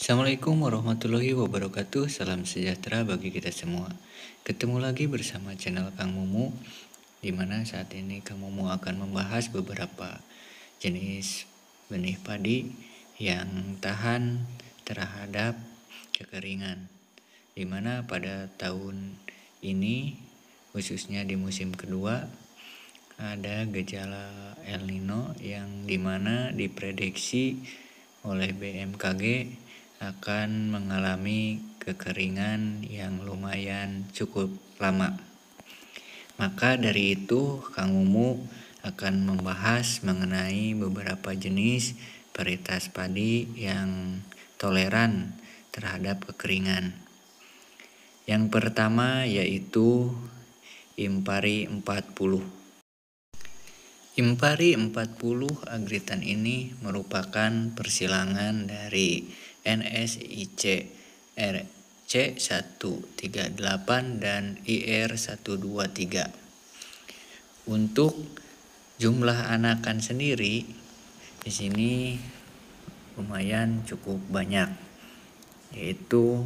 Assalamualaikum warahmatullahi wabarakatuh Salam sejahtera bagi kita semua Ketemu lagi bersama channel Kang Mumu Dimana saat ini Kang Mumu akan membahas beberapa jenis benih padi Yang tahan terhadap kekeringan Dimana pada tahun ini khususnya di musim kedua ada gejala El Nino yang dimana diprediksi oleh BMKG akan mengalami kekeringan yang lumayan cukup lama. Maka dari itu, Kang Umu akan membahas mengenai beberapa jenis varietas padi yang toleran terhadap kekeringan. Yang pertama yaitu Impari 40. Impari 40 agritan ini merupakan persilangan dari NSIC RC 138 dan IR 123. Untuk jumlah anakan sendiri di sini lumayan cukup banyak yaitu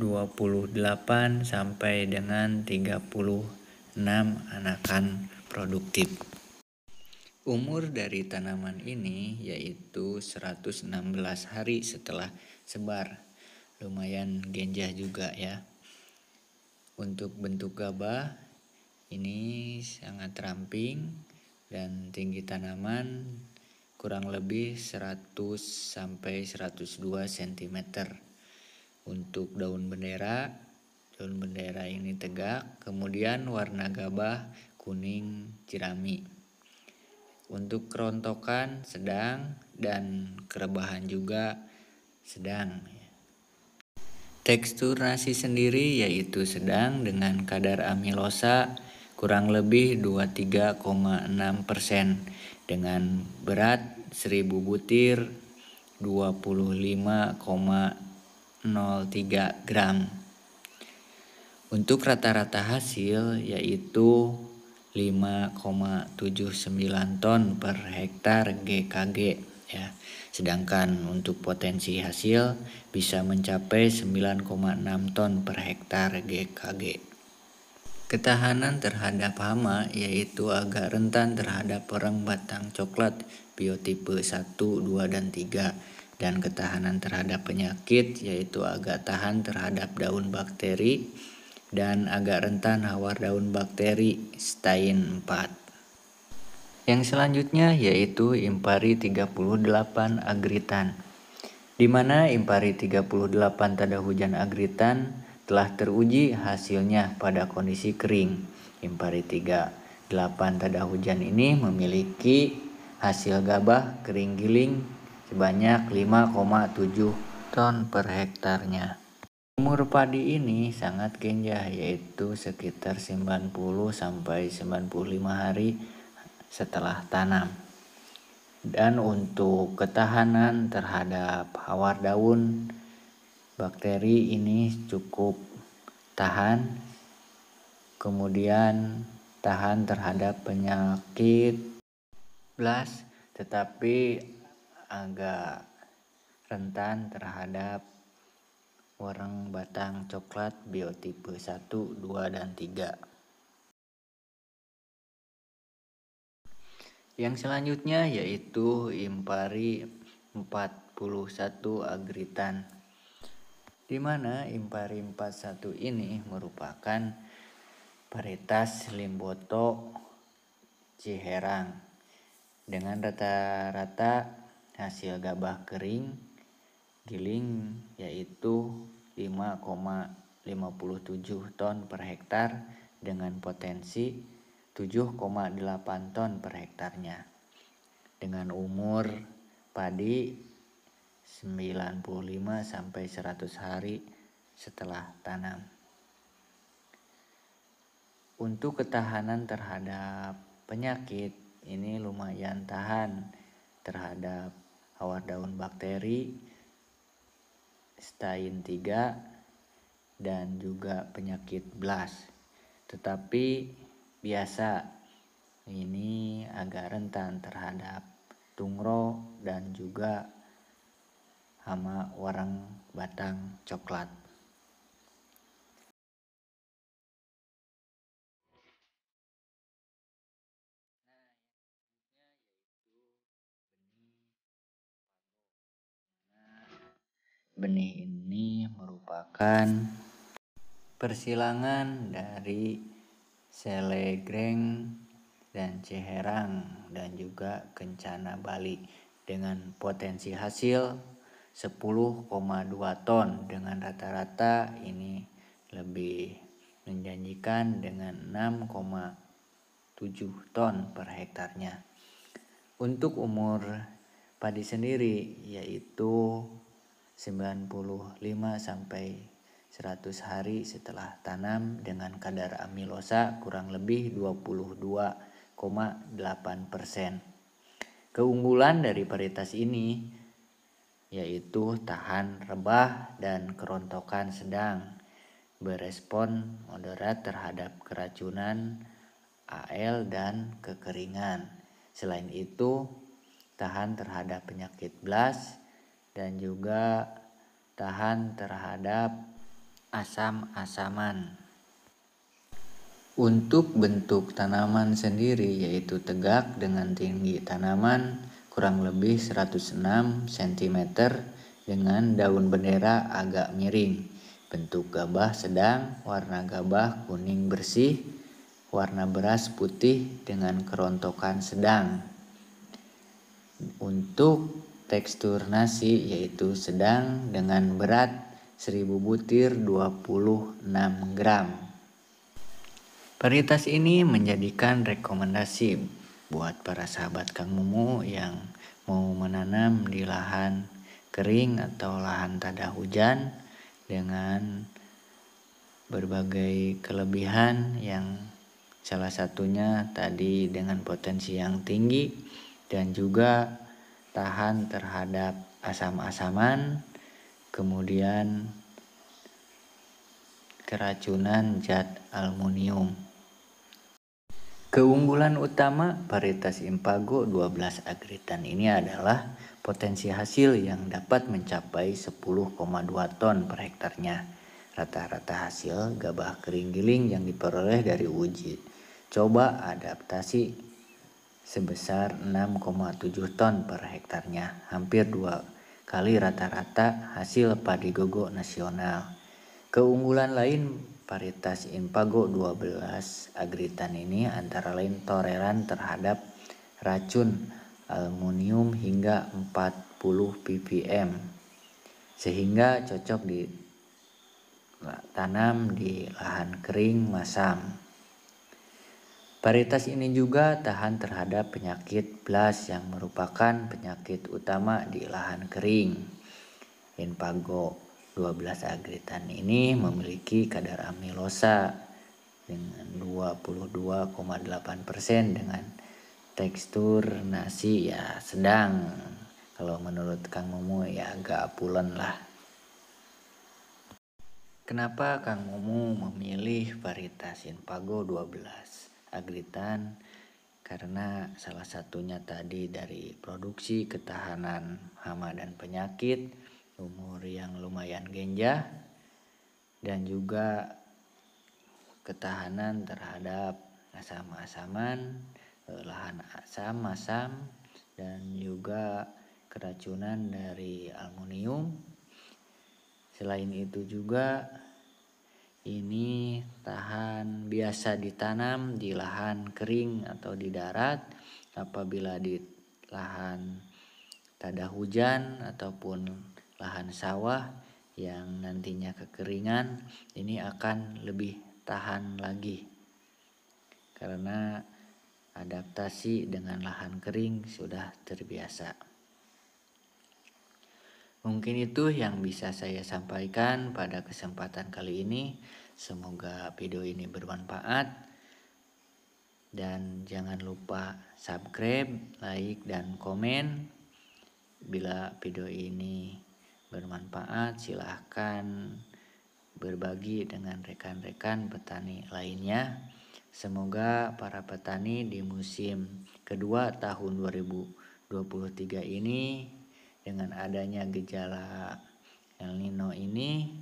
28 sampai dengan 36 anakan produktif. Umur dari tanaman ini yaitu 116 hari setelah sebar. Lumayan genjah juga ya. Untuk bentuk gabah ini sangat ramping dan tinggi tanaman kurang lebih 100 sampai 102 cm. Untuk daun bendera, daun bendera ini tegak, kemudian warna gabah kuning jerami. Untuk kerontokan sedang dan kerebahan juga sedang. Ya. Tekstur nasi sendiri yaitu sedang dengan kadar amilosa kurang lebih 23,6% dengan berat 1000 butir 25,03 gram. Untuk rata-rata hasil yaitu 5,79 ton per hektar GKG ya. Sedangkan untuk potensi hasil bisa mencapai 9,6 ton per hektar GKG. Ketahanan terhadap hama yaitu agak rentan terhadap perang batang coklat biotipe 1, 2, dan 3 dan ketahanan terhadap penyakit yaitu agak tahan terhadap daun bakteri dan agak rentan hawar daun bakteri stain 4. Yang selanjutnya yaitu impari 38 agritan, di mana impari 38 tada hujan agritan telah teruji hasilnya pada kondisi kering. Impari 38 tada hujan ini memiliki hasil gabah kering giling sebanyak 5,7 ton per hektarnya. Umur padi ini sangat genjah yaitu sekitar 90 sampai 95 hari setelah tanam. Dan untuk ketahanan terhadap hawar daun bakteri ini cukup tahan kemudian tahan terhadap penyakit blast tetapi agak rentan terhadap warang batang coklat biotipe 1, 2, dan 3. Yang selanjutnya yaitu impari 41 agritan di mana impari 41 ini merupakan varietas limboto Ciherang dengan rata-rata hasil gabah kering giling yaitu 5,57 ton per hektar dengan potensi 7,8 ton per hektarnya. Dengan umur padi 95 sampai 100 hari setelah tanam. Untuk ketahanan terhadap penyakit ini lumayan tahan terhadap hawa daun bakteri stain 3 dan juga penyakit blast. Tetapi biasa ini agak rentan terhadap tungro dan juga hama warang batang coklat. benih ini merupakan persilangan dari selegreng dan ceherang dan juga kencana Bali dengan potensi hasil 10,2 ton dengan rata-rata ini lebih menjanjikan dengan 6,7 ton per hektarnya. Untuk umur padi sendiri yaitu 95 sampai 100 hari setelah tanam dengan kadar amilosa kurang lebih 22,8 persen. Keunggulan dari varietas ini yaitu tahan rebah dan kerontokan sedang, berespon moderat terhadap keracunan, AL dan kekeringan. Selain itu, tahan terhadap penyakit blast, dan juga tahan terhadap asam-asaman. Untuk bentuk tanaman sendiri yaitu tegak dengan tinggi tanaman kurang lebih 106 cm dengan daun bendera agak miring. Bentuk gabah sedang, warna gabah kuning bersih, warna beras putih dengan kerontokan sedang. Untuk tekstur nasi yaitu sedang dengan berat 1000 butir 26 gram. Varietas ini menjadikan rekomendasi buat para sahabat Kang Mumu yang mau menanam di lahan kering atau lahan tada hujan dengan berbagai kelebihan yang salah satunya tadi dengan potensi yang tinggi dan juga tahan terhadap asam-asaman, kemudian keracunan zat aluminium. Keunggulan utama varietas Impago 12 agritan ini adalah potensi hasil yang dapat mencapai 10,2 ton per hektarnya. Rata-rata hasil gabah kering giling yang diperoleh dari uji coba adaptasi sebesar 6,7 ton per hektarnya, hampir dua kali rata-rata hasil padi gogo nasional. Keunggulan lain varietas Impago 12 Agritan ini antara lain toleran terhadap racun aluminium hingga 40 ppm sehingga cocok ditanam di lahan kering masam. Varietas ini juga tahan terhadap penyakit blas yang merupakan penyakit utama di lahan kering. Inpago 12 agritan ini memiliki kadar amilosa dengan 22,8% dengan tekstur nasi ya sedang. Kalau menurut Kang Mumu ya agak pulen lah. Kenapa Kang Mumu memilih varietas Inpago 12? agritan karena salah satunya tadi dari produksi ketahanan hama dan penyakit, umur yang lumayan genjah dan juga ketahanan terhadap asam-asaman, lahan asam-asam dan juga keracunan dari aluminium. Selain itu juga ini tahan biasa ditanam di lahan kering atau di darat apabila di lahan tada hujan ataupun lahan sawah yang nantinya kekeringan ini akan lebih tahan lagi karena adaptasi dengan lahan kering sudah terbiasa. Mungkin itu yang bisa saya sampaikan pada kesempatan kali ini. Semoga video ini bermanfaat. Dan jangan lupa subscribe, like, dan komen. Bila video ini bermanfaat, silahkan berbagi dengan rekan-rekan petani lainnya. Semoga para petani di musim kedua tahun 2023 ini dengan adanya gejala El Nino ini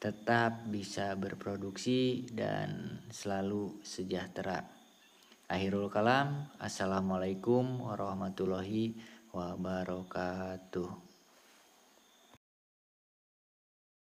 tetap bisa berproduksi dan selalu sejahtera. Akhirul kalam, Assalamualaikum warahmatullahi wabarakatuh.